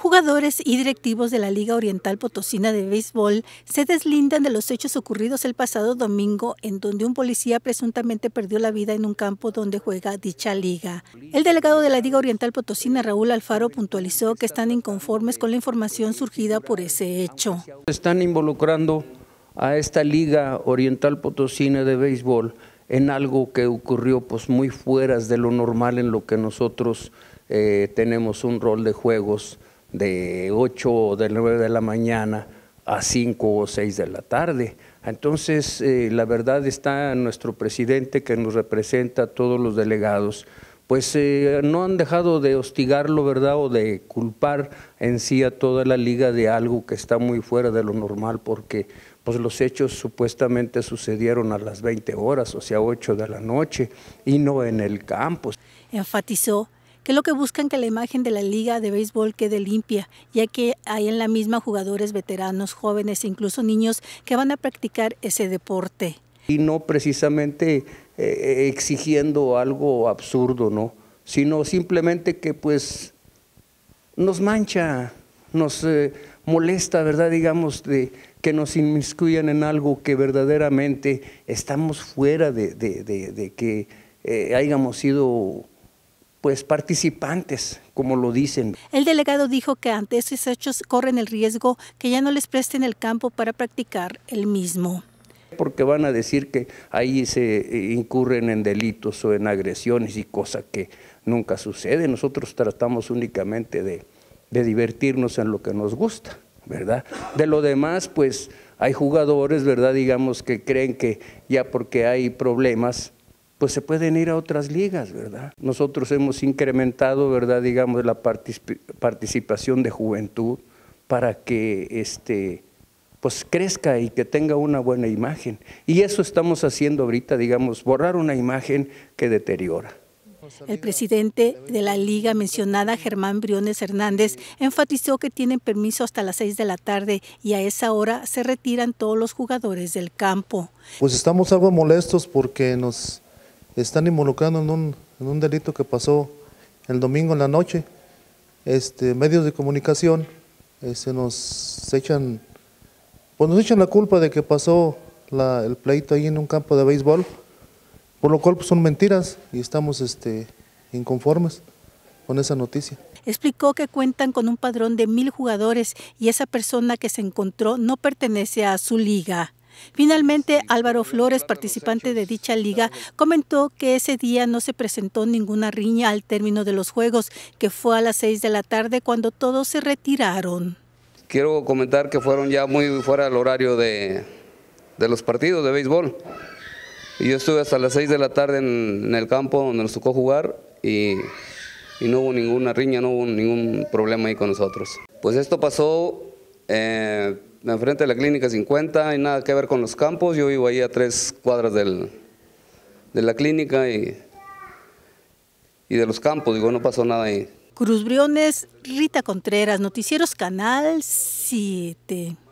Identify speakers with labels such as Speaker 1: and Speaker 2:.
Speaker 1: Jugadores y directivos de la Liga Oriental Potosina de Béisbol se deslindan de los hechos ocurridos el pasado domingo en donde un policía presuntamente perdió la vida en un campo donde juega dicha liga. El delegado de la Liga Oriental Potosina, Raúl Alfaro, puntualizó que están inconformes con la información surgida por ese hecho.
Speaker 2: Están involucrando a esta Liga Oriental Potosina de Béisbol en algo que ocurrió pues muy fuera de lo normal en lo que nosotros eh, tenemos un rol de juegos de 8 o de 9 de la mañana a 5 o 6 de la tarde. Entonces, eh, la verdad está nuestro presidente que nos representa a todos los delegados, pues eh, no han dejado de hostigarlo, ¿verdad? O de culpar en sí a toda la liga de algo que está muy fuera de lo normal, porque pues los hechos supuestamente sucedieron a las 20 horas, o sea, 8 de la noche, y no en el campo.
Speaker 1: Enfatizó que lo que buscan que la imagen de la liga de béisbol quede limpia, ya que hay en la misma jugadores veteranos, jóvenes e incluso niños que van a practicar ese deporte.
Speaker 2: Y no precisamente eh, eh, exigiendo algo absurdo, ¿no? Sino simplemente que pues nos mancha, nos eh, molesta, ¿verdad? Digamos, de que nos inmiscuyan en algo que verdaderamente estamos fuera de, que hayamos sido pues participantes, como lo dicen.
Speaker 1: El delegado dijo que ante esos hechos corren el riesgo que ya no les presten el campo para practicar el mismo.
Speaker 2: Porque van a decir que ahí se eh, incurren en delitos o en agresiones y cosas que nunca sucede. Nosotros tratamos únicamente de, de divertirnos en lo que nos gusta, ¿verdad? De lo demás, pues hay jugadores, ¿verdad? Digamos que creen que ya porque hay problemas, pues se pueden ir a otras ligas, ¿verdad? Nosotros hemos incrementado, ¿verdad? Digamos, la participación de juventud para que este, pues crezca y que tenga una buena imagen. Y eso estamos haciendo ahorita, digamos, borrar una imagen que deteriora.
Speaker 1: El presidente de la liga mencionada, Germán Briones Hernández, enfatizó que tienen permiso hasta las 6 de la tarde y a esa hora se retiran todos los jugadores del campo.
Speaker 3: Pues estamos algo molestos porque nos están involucrando en un, en un delito que pasó el domingo en la noche. Este, medios de comunicación este, nos echan, pues nos echan la culpa de que pasó el pleito ahí en un campo de béisbol, por lo cual pues, son mentiras y estamos este, inconformes con esa noticia.
Speaker 1: Explicó que cuentan con un padrón de mil jugadores y esa persona que se encontró no pertenece a su liga. Finalmente, Álvaro Flores, participante de dicha liga, comentó que ese día no se presentó ninguna riña al término de los Juegos, que fue a las 6 de la tarde cuando todos se retiraron.
Speaker 4: Quiero comentar que fueron ya muy fuera del horario de, los partidos de béisbol. Yo estuve hasta las 6 de la tarde en, el campo donde nos tocó jugar y, no hubo ninguna riña, no hubo ningún problema ahí con nosotros. Pues esto pasó eh, enfrente de la clínica 50, hay nada que ver con los campos, yo vivo ahí a tres cuadras de la clínica y, y de los campos, digo, no pasó nada ahí.
Speaker 1: Cruz Briones, Rita Contreras, Noticieros Canal 7.